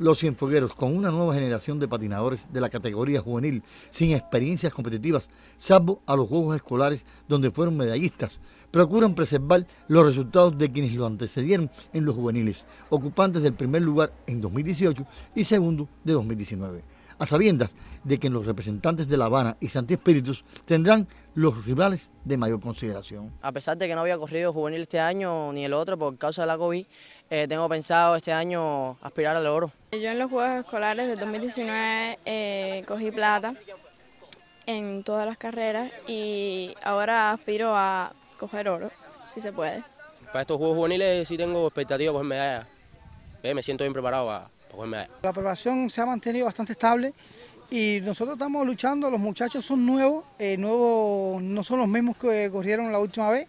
los cienfuegueros con una nueva generación de patinadores de la categoría juvenil sin experiencias competitivas, salvo a los Juegos Escolares donde fueron medallistas, procuran preservar los resultados de quienes lo antecedieron en los juveniles, ocupantes del primer lugar en 2018 y segundo de 2019 a sabiendas de que los representantes de La Habana y Santi Espíritus tendrán los rivales de mayor consideración. A pesar de que no había corrido juvenil este año ni el otro por causa de la COVID, eh, tengo pensado este año aspirar al oro. Yo en los Juegos Escolares de 2019 eh, cogí plata en todas las carreras y ahora aspiro a coger oro, si se puede. Para estos Juegos Juveniles sí tengo expectativa de pues coger medallas. Eh, me siento bien preparado para pues la preparación se ha mantenido bastante estable y nosotros estamos luchando, los muchachos son nuevos, eh, nuevos no son los mismos que corrieron la última vez,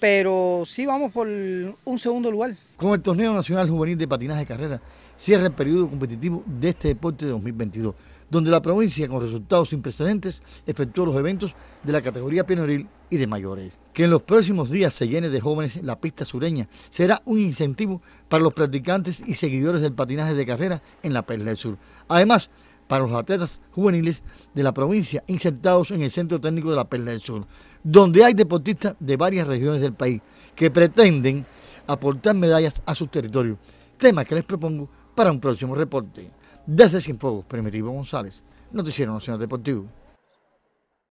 pero sí vamos por un segundo lugar. Con el Torneo Nacional Juvenil de Patinaje de Carrera cierra el periodo competitivo de este deporte de 2022 donde la provincia, con resultados sin precedentes, efectuó los eventos de la categoría pioneril y de mayores. Que en los próximos días se llene de jóvenes la pista sureña será un incentivo para los practicantes y seguidores del patinaje de carrera en la Perla del Sur. Además, para los atletas juveniles de la provincia insertados en el Centro Técnico de la Perla del Sur, donde hay deportistas de varias regiones del país que pretenden aportar medallas a su territorios, tema que les propongo para un próximo reporte. Desde Sin Primitivo González, Noticiero Nacional Deportivo.